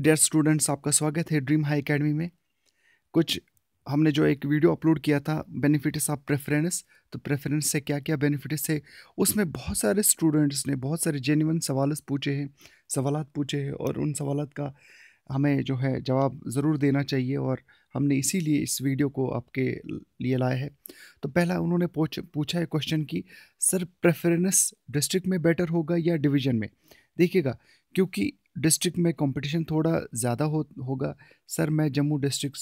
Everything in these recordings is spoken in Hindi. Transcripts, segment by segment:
डियर स्टूडेंट्स आपका स्वागत है ड्रीम हाई एकेडमी में कुछ हमने जो एक वीडियो अपलोड किया था बेनिफिट्स ऑफ प्रेफरेंस तो प्रेफरेंस से क्या क्या बेनिफिट्स है उसमें बहुत सारे स्टूडेंट्स ने बहुत सारे जेन्यून सवाल पूछे हैं सवाल पूछे हैं और उन सवाल का हमें जो है जवाब ज़रूर देना चाहिए और हमने इसीलिए इस वीडियो को आपके लिए लाया है तो पहला उन्होंने पूछ पूछा है क्वेश्चन कि सर प्रेफरेंस डिस्ट्रिक्ट में बेटर होगा या डिवीज़न में देखिएगा क्योंकि डिस्ट्रिक्ट में कंपटीशन थोड़ा ज़्यादा हो होगा सर मैं जम्मू डिस्ट्रिक्ट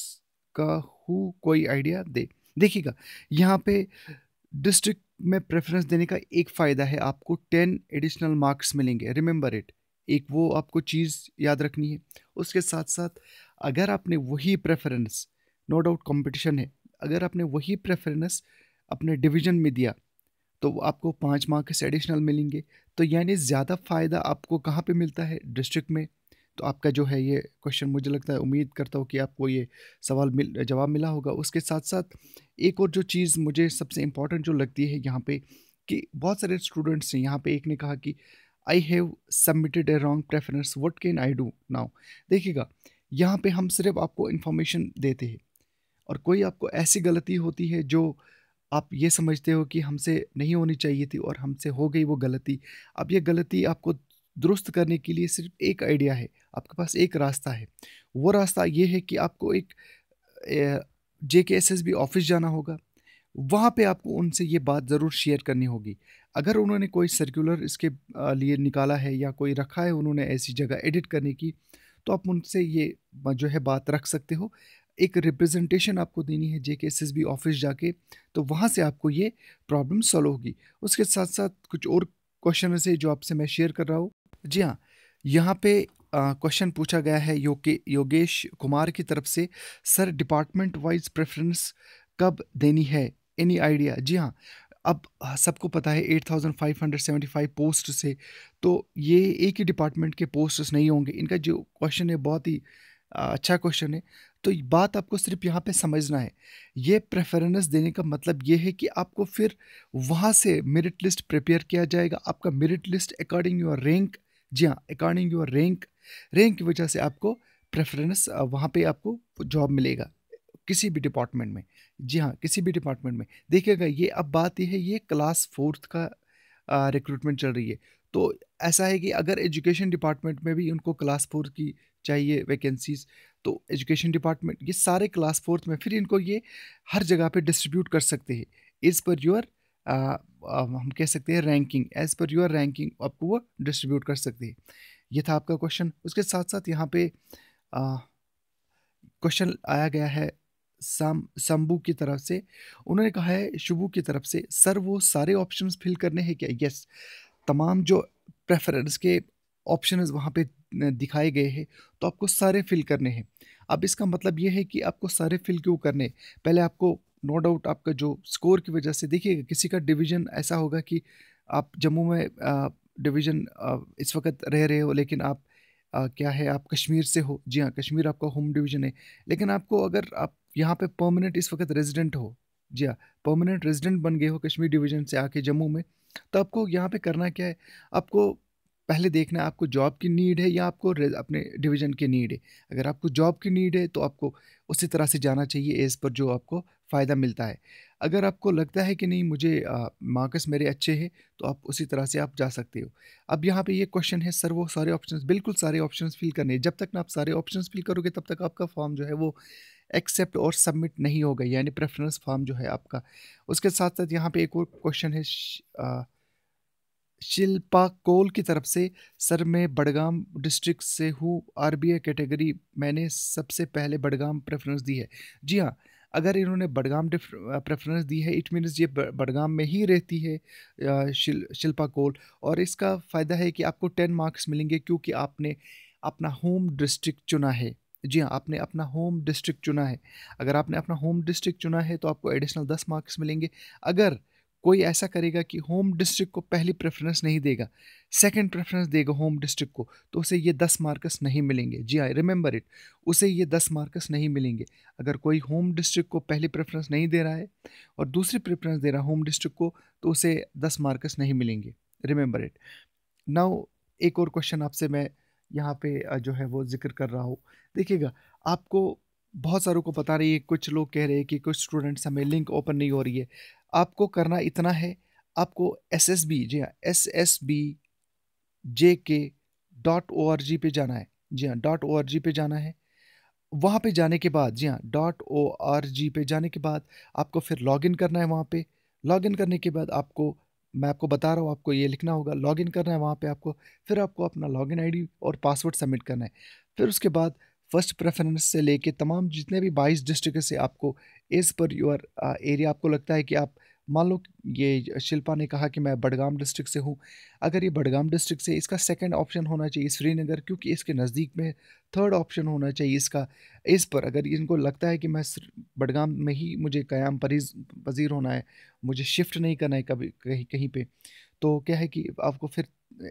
का हूँ कोई आइडिया दे देखिएगा यहाँ पे डिस्ट्रिक्ट में प्रेफरेंस देने का एक फ़ायदा है आपको टेन एडिशनल मार्क्स मिलेंगे रिमेंबर इट एक वो आपको चीज़ याद रखनी है उसके साथ साथ अगर आपने वही प्रेफरेंस नो डाउट कंपटीशन है अगर आपने वही प्रेफरेंस अपने डिवीज़न में दिया तो आपको पाँच मार्क्स एडिशनल मिलेंगे तो यानी ज़्यादा फ़ायदा आपको कहाँ पे मिलता है डिस्ट्रिक्ट में तो आपका जो है ये क्वेश्चन मुझे लगता है उम्मीद करता हूँ कि आपको ये सवाल मिल जवाब मिला होगा उसके साथ साथ एक और जो चीज़ मुझे सबसे इम्पॉर्टेंट जो लगती है यहाँ पे कि बहुत सारे स्टूडेंट्स हैं यहाँ पे एक ने कहा कि I have submitted a wrong preference what can I do now देखिएगा यहाँ पे हम सिर्फ आपको इन्फॉर्मेशन देते हैं और कोई आपको ऐसी गलती होती है जो आप ये समझते हो कि हमसे नहीं होनी चाहिए थी और हमसे हो गई वो गलती अब ये गलती आपको दुरुस्त करने के लिए सिर्फ एक आइडिया है आपके पास एक रास्ता है वो रास्ता ये है कि आपको एक जे के एस एस बी ऑफिस जाना होगा वहाँ पे आपको उनसे ये बात ज़रूर शेयर करनी होगी अगर उन्होंने कोई सर्कुलर इसके लिए निकाला है या कोई रखा है उन्होंने ऐसी जगह एडिट करने की तो आप उनसे ये जो है बात रख सकते हो एक रिप्रेजेंटेशन आपको देनी है जे के एस एस बी ऑफिस जाके तो वहाँ से आपको ये प्रॉब्लम सॉल्व होगी उसके साथ साथ कुछ और क्वेश्चन से जो आपसे मैं शेयर कर रहा हूँ जी हाँ यहाँ पे क्वेश्चन पूछा गया है योगे योगेश कुमार की तरफ से सर डिपार्टमेंट वाइज प्रेफरेंस कब देनी है एनी आइडिया जी हाँ अब सबको पता है 8,575 पोस्ट से तो ये एक ही डिपार्टमेंट के पोस्ट्स नहीं होंगे इनका जो क्वेश्चन है बहुत ही अच्छा क्वेश्चन है तो बात आपको सिर्फ यहाँ पे समझना है ये प्रेफरेंस देने का मतलब ये है कि आपको फिर वहाँ से मेरिट लिस्ट प्रिपेयर किया जाएगा आपका merit list according your rank जी हाँ अकॉर्डिंग योर रैंक रैंक की वजह से आपको प्रेफरेंस वहाँ पे आपको जॉब मिलेगा किसी भी डिपार्टमेंट में जी हाँ किसी भी डिपार्टमेंट में देखिएगा ये अब बात यह है ये क्लास फोर्थ का रिक्रूटमेंट चल रही है तो ऐसा है कि अगर एजुकेशन डिपार्टमेंट में भी उनको क्लास फोर्थ की चाहिए वैकेंसीज तो एजुकेशन डिपार्टमेंट ये सारे क्लास फोर्थ में फिर इनको ये हर जगह पे डिस्ट्रीब्यूट कर सकते हैं इस पर योर हम कह सकते हैं ranking as per your ranking आपको वो डिस्ट्रीब्यूट कर सकते हैं ये था आपका क्वेश्चन उसके साथ साथ यहाँ पे क्वेश्चन आया गया है साम शंबू की तरफ से उन्होंने कहा है शुभू की तरफ से सर वो सारे ऑप्शन फिल करने हैं क्या यस तमाम जो प्रेफरेंस के ऑप्शन वहाँ पे दिखाए गए हैं तो आपको सारे फिल करने हैं अब इसका मतलब ये है कि आपको सारे फिल क्यों करने पहले आपको नो no डाउट आपका जो स्कोर की वजह से देखिएगा किसी का डिवीज़न ऐसा होगा कि आप जम्मू में डिवीज़न इस वक्त रह रहे हो लेकिन आप आ, क्या है आप कश्मीर से हो जी हाँ कश्मीर आपका होम डिवीज़न है लेकिन आपको अगर आप यहाँ पे परमानेंट इस वक्त रेजिडेंट हो जी हाँ परमानेंट रेजिडेंट बन गए हो कश्मीर डिवीज़न से आके जम्मू में तो आपको यहाँ पे करना क्या है आपको पहले देखना है आपको जॉब की नीड है या आपको अपने डिवीज़न की नीड है अगर आपको जॉब की नीड है तो आपको उसी तरह से जाना चाहिए एज पर जो आपको फ़ायदा मिलता है अगर आपको लगता है कि नहीं मुझे मार्क्स मेरे अच्छे हैं तो आप उसी तरह से आप जा सकते हो अब यहाँ पे ये क्वेश्चन है सर वो सारे ऑप्शंस बिल्कुल सारे ऑप्शंस फिल करने जब तक ना आप सारे ऑप्शंस फिल करोगे तब तक आपका फॉर्म जो है वो एक्सेप्ट और सबमिट नहीं होगा यानी प्रेफरेंस फॉर्म जो है आपका उसके साथ साथ यहाँ पर एक और क्वेश्चन है शिल्पा कोल की तरफ से सर मैं बडगाम डिस्ट्रिक्ट से हूँ आर बी कैटेगरी मैंने सबसे पहले बडगाम प्रेफरेंस दी है जी हाँ अगर इन्होंने बडगाम प्रेफरेंस दी है इट मीनस ये बडगाम में ही रहती है शिल, शिल्पा कोल और इसका फ़ायदा है कि आपको टेन मार्क्स मिलेंगे क्योंकि आपने अपना होम डिस्ट्रिक्ट चुना है जी हाँ आपने अपना होम डिस्ट्रिक्ट चुना है अगर आपने अपना होम डिस्ट्रिक्ट चुना है तो आपको एडिशनल दस मार्क्स मिलेंगे अगर कोई ऐसा करेगा कि होम डिस्ट्रिक्ट को पहली प्रेफरेंस नहीं देगा सेकंड प्रेफरेंस देगा होम डिस्ट्रिक्ट को तो उसे ये दस मार्कस नहीं मिलेंगे जी हाँ रिमेंबर इट उसे ये दस मार्कस नहीं मिलेंगे अगर कोई होम डिस्ट्रिक्ट को पहली प्रेफरेंस नहीं दे रहा है और दूसरी प्रेफरेंस दे रहा है होम डिस्ट्रिक्ट को तो उसे दस मार्कस नहीं मिलेंगे रिमेंबर इट नाउ एक और क्वेश्चन आपसे मैं यहाँ पे जो है वो जिक्र कर रहा हूँ देखिएगा आपको बहुत सारों को पता रही है कुछ लोग कह रहे हैं कि कुछ स्टूडेंट्स हमें लिंक ओपन नहीं हो रही है आपको करना इतना है आपको एस एस बी जी हाँ एस एस बी जे के डॉट ओ आर जी पे जाना है जी हाँ डॉट ओ आर जी पे जाना है वहाँ पे जाने के बाद जी हाँ डॉट ओ आर जी पे जाने के बाद आपको फिर लॉग इन करना है वहाँ पे इन करने के बाद आपको मैं आपको बता रहा हूँ आपको ये लिखना होगा लॉग इन करना है वहाँ पे आपको फिर आपको अपना लॉगिन डी और पासवर्ड सबमिट करना है फिर उसके बाद फर्स्ट प्रेफरेंस से लेके तमाम जितने भी बाईस डिस्ट्रिक्ट से आपको इस पर योर एरिया आपको लगता है कि आप मान लो ये शिल्पा ने कहा कि मैं बडगाम डिस्ट्रिक्ट से हूँ अगर ये बडगाम डिस्ट्रिक्ट से इसका सेकंड ऑप्शन होना चाहिए श्रीनगर क्योंकि इसके नज़दीक में थर्ड ऑप्शन होना चाहिए इसका इस पर अगर इनको लगता है कि मैं बडगाम में ही मुझे क़्याम परीज पजीर होना है मुझे शिफ्ट नहीं करना है कभी कहीं कहीं पर तो क्या है कि आपको फिर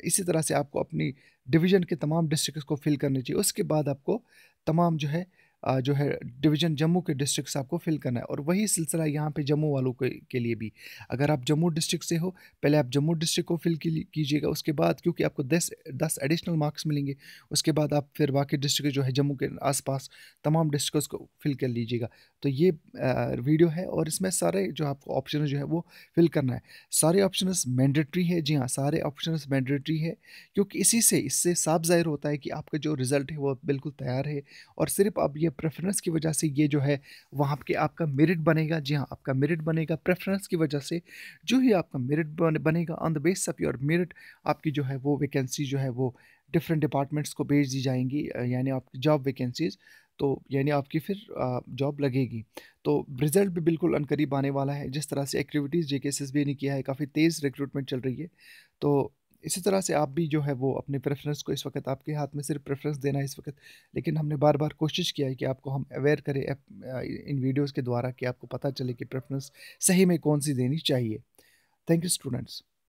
इसी तरह से आपको अपनी डिवीज़न के तमाम डिस्ट्रिक्ट को फिल करनी चाहिए उसके बाद आपको तमाम जो है जो है डिवीज़न जम्मू के डिस्ट्रिक्ट आपको फिल करना है और वही सिलसिला यहाँ पे जम्मू वालों के, के लिए भी अगर आप जम्मू डिस्ट्रिक्ट से हो पहले आप जम्मू डिस्ट्रिक्ट को फिल कीजिएगा उसके बाद क्योंकि आपको दस दस एडिशनल मार्क्स मिलेंगे उसके बाद आप फिर बाकी डिस्ट्रिक्ट जो है जम्मू के आसपास तमाम डिस्ट्रिक्ट को फिल कर लीजिएगा तो ये वीडियो है और इसमें सारे जो आपको ऑप्शन जो है वो फिल करना है सारे ऑप्शन मैंडेट्री है जी हाँ सारे ऑप्शन मैंडेट्री है क्योंकि इसी से इससे साफ जाहिर होता है कि आपका जो रिज़ल्ट है वो बिल्कुल तैयार है और सिर्फ आप ये प्रेफरेंस की वजह से ये जो है वहाँ के आपका मेरिट बनेगा जी हाँ आपका मेरिट बनेगा प्रेफरेंस की वजह से जो ही आपका मेरिट बनेगा on the base of your merit आपकी जो है वो वैकेंसी जो है वो डिफरेंट डिपार्टमेंट्स को भेज दी जाएंगी यानी आपकी जॉब वैकेंसीज़ तो यानी आपकी फिर जॉब लगेगी तो रिज़ल्ट भी बिल्कुल अनकरीब आने वाला है जिस तरह से एक्टिविटीज़ जे एस बी ने किया है काफ़ी तेज़ रिक्रूटमेंट चल रही है तो इसी तरह से आप भी जो है वो अपने प्रेफरेंस को इस वक्त आपके हाथ में सिर्फ प्रेफरेंस देना है इस वक्त लेकिन हमने बार बार कोशिश किया है कि आपको हम अवेयर करें इन वीडियोज़ के द्वारा कि आपको पता चले कि प्रेफरेंस सही में कौन सी देनी चाहिए थैंक यू स्टूडेंट्स